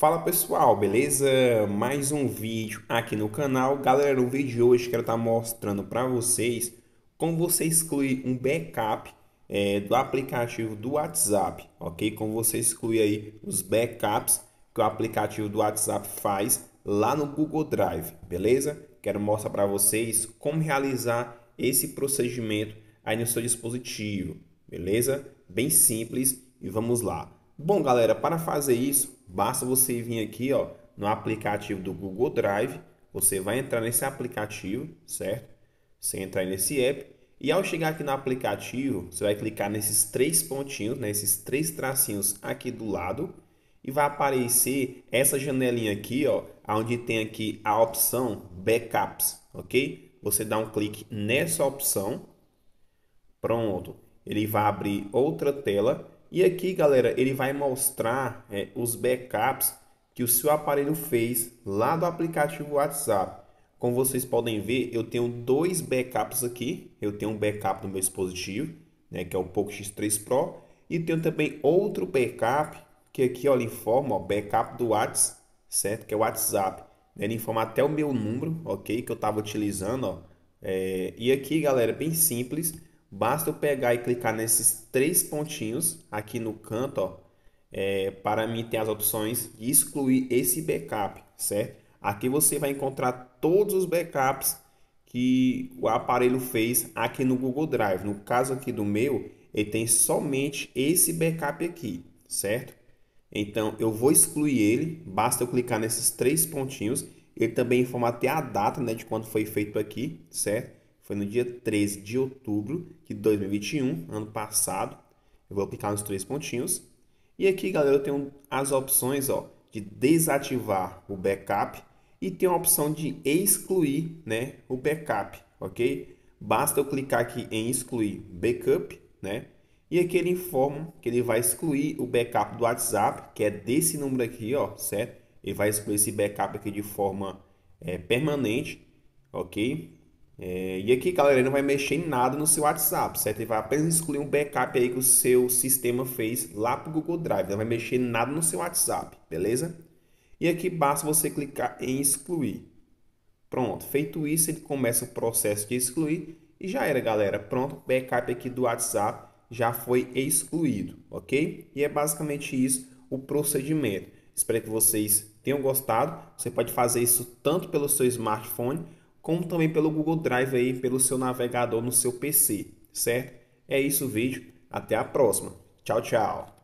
Fala pessoal, beleza? Mais um vídeo aqui no canal. Galera, o vídeo de hoje quero estar tá mostrando para vocês como você excluir um backup é, do aplicativo do WhatsApp, ok? Como você exclui aí os backups que o aplicativo do WhatsApp faz lá no Google Drive, beleza? Quero mostrar para vocês como realizar esse procedimento aí no seu dispositivo, beleza? Bem simples e vamos lá. Bom, galera, para fazer isso, basta você vir aqui ó, no aplicativo do Google Drive. Você vai entrar nesse aplicativo, certo? Você entrar nesse app. E ao chegar aqui no aplicativo, você vai clicar nesses três pontinhos, nesses né, três tracinhos aqui do lado. E vai aparecer essa janelinha aqui, ó, onde tem aqui a opção Backups, ok? Você dá um clique nessa opção. Pronto. Ele vai abrir outra tela e aqui, galera, ele vai mostrar é, os backups que o seu aparelho fez lá do aplicativo WhatsApp. Como vocês podem ver, eu tenho dois backups aqui. Eu tenho um backup do meu dispositivo, né, que é o Poco X3 Pro, e tenho também outro backup que aqui olha informa, ó, backup do WhatsApp, certo? Que é o WhatsApp. Ele informa até o meu número, ok? Que eu estava utilizando, ó. É, e aqui, galera, bem simples. Basta eu pegar e clicar nesses três pontinhos aqui no canto, ó, é, para mim ter as opções de excluir esse backup, certo? Aqui você vai encontrar todos os backups que o aparelho fez aqui no Google Drive. No caso aqui do meu, ele tem somente esse backup aqui, certo? Então eu vou excluir ele, basta eu clicar nesses três pontinhos. Ele também informa até a data né, de quando foi feito aqui, certo? Foi no dia 13 de outubro de 2021, ano passado. Eu vou clicar nos três pontinhos. E aqui, galera, eu tenho as opções ó, de desativar o backup e tem a opção de excluir né, o backup, ok? Basta eu clicar aqui em excluir backup, né? E aqui ele informa que ele vai excluir o backup do WhatsApp, que é desse número aqui, ó, certo? Ele vai excluir esse backup aqui de forma é, permanente, ok? É, e aqui, galera, ele não vai mexer em nada no seu WhatsApp, certo? Ele vai apenas excluir um backup aí que o seu sistema fez lá para o Google Drive. Não vai mexer em nada no seu WhatsApp, beleza? E aqui basta você clicar em excluir. Pronto, feito isso, ele começa o processo de excluir e já era, galera. Pronto, backup aqui do WhatsApp já foi excluído, ok? E é basicamente isso o procedimento. Espero que vocês tenham gostado. Você pode fazer isso tanto pelo seu smartphone como também pelo Google Drive aí, pelo seu navegador no seu PC, certo? É isso o vídeo, até a próxima. Tchau, tchau.